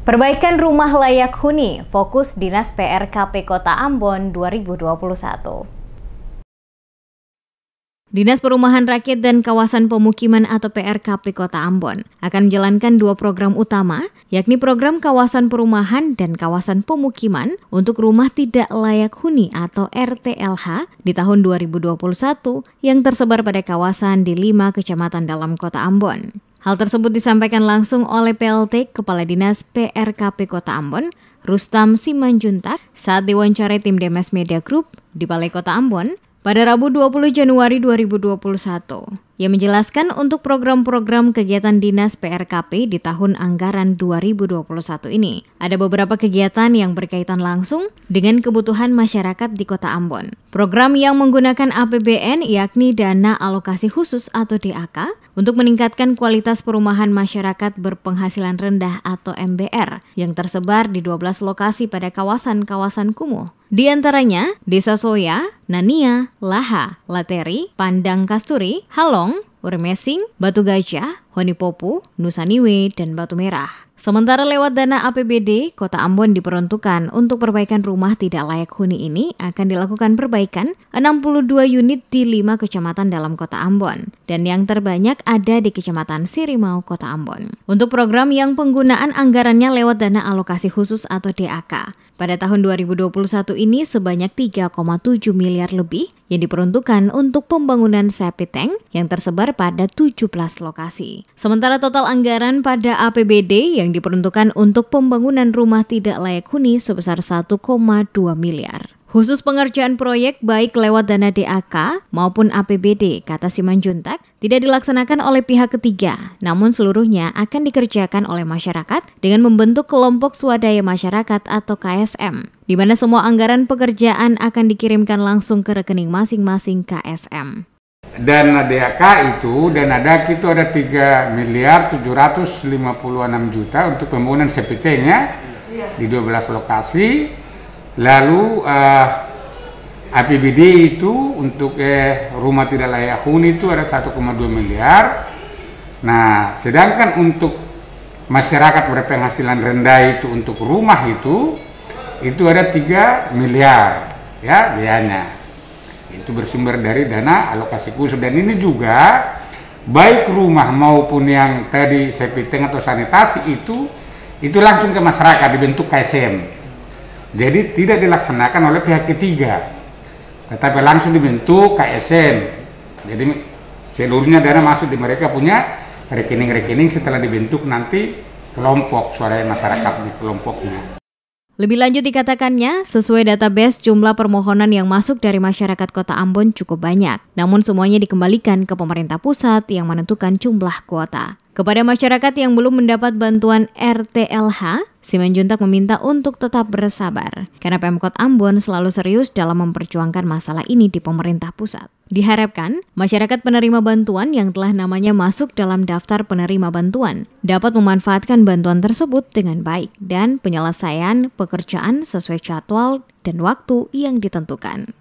Perbaikan rumah layak huni, fokus Dinas PRKP Kota Ambon 2021. Dinas Perumahan Rakyat dan Kawasan Pemukiman atau PRKP Kota Ambon akan menjalankan dua program utama, yakni program kawasan perumahan dan kawasan pemukiman untuk rumah tidak layak huni atau RTLH di tahun 2021 yang tersebar pada kawasan di lima kecamatan dalam Kota Ambon. Hal tersebut disampaikan langsung oleh PLT Kepala Dinas PRKP Kota Ambon, Rustam Simanjuntak, saat diwawancarai tim Demes Media Group di Balai Kota Ambon pada Rabu 20 Januari 2021. Ia menjelaskan untuk program-program kegiatan Dinas PRKP di tahun anggaran 2021 ini, ada beberapa kegiatan yang berkaitan langsung dengan kebutuhan masyarakat di Kota Ambon. Program yang menggunakan APBN yakni Dana Alokasi Khusus atau DAK, untuk meningkatkan kualitas perumahan masyarakat berpenghasilan rendah atau MBR yang tersebar di 12 lokasi pada kawasan-kawasan kumuh. Di antaranya Desa Soya, Nania, Laha, Lateri, Pandang Kasturi, Halong, Urmesing, Batu Gajah, Honipopo, Nusaniwe, dan Batu Merah. Sementara lewat dana APBD, Kota Ambon diperuntukkan untuk perbaikan rumah tidak layak huni ini akan dilakukan perbaikan 62 unit di 5 kecamatan dalam Kota Ambon dan yang terbanyak ada di Kecamatan Sirimau, Kota Ambon. Untuk program yang penggunaan anggarannya lewat dana alokasi khusus atau DAK, pada tahun 2021 ini sebanyak 3,7 miliar lebih yang diperuntukkan untuk pembangunan septic tank yang tersebar pada 17 lokasi. Sementara total anggaran pada APBD yang diperuntukkan untuk pembangunan rumah tidak layak huni sebesar 1,2 miliar khusus pengerjaan proyek baik lewat dana DAK maupun APBD, kata Simanjuntak, tidak dilaksanakan oleh pihak ketiga, namun seluruhnya akan dikerjakan oleh masyarakat dengan membentuk kelompok swadaya masyarakat atau KSM, di mana semua anggaran pekerjaan akan dikirimkan langsung ke rekening masing-masing KSM dana DHK itu dan ada itu ada 3 miliar 756 juta untuk pembangunan CPT nya iya. di di 12 lokasi lalu uh, eh, APBD itu untuk eh, rumah tidak layak huni itu ada 1,2 miliar nah sedangkan untuk masyarakat berpenghasilan rendah itu untuk rumah itu itu ada 3 miliar ya biayanya itu bersumber dari dana alokasi khusus dan ini juga baik rumah maupun yang tadi sepiteng atau sanitasi itu itu langsung ke masyarakat dibentuk KSM jadi tidak dilaksanakan oleh pihak ketiga tetapi langsung dibentuk KSM jadi seluruhnya dana masuk di mereka punya rekening-rekening setelah dibentuk nanti kelompok suara masyarakat di kelompoknya lebih lanjut dikatakannya, sesuai database jumlah permohonan yang masuk dari masyarakat kota Ambon cukup banyak. Namun semuanya dikembalikan ke pemerintah pusat yang menentukan jumlah kuota. Kepada masyarakat yang belum mendapat bantuan RTLH, Simanjuntak meminta untuk tetap bersabar karena Pemkot Ambon selalu serius dalam memperjuangkan masalah ini di pemerintah pusat. Diharapkan, masyarakat penerima bantuan yang telah namanya masuk dalam daftar penerima bantuan dapat memanfaatkan bantuan tersebut dengan baik dan penyelesaian pekerjaan sesuai jadwal dan waktu yang ditentukan.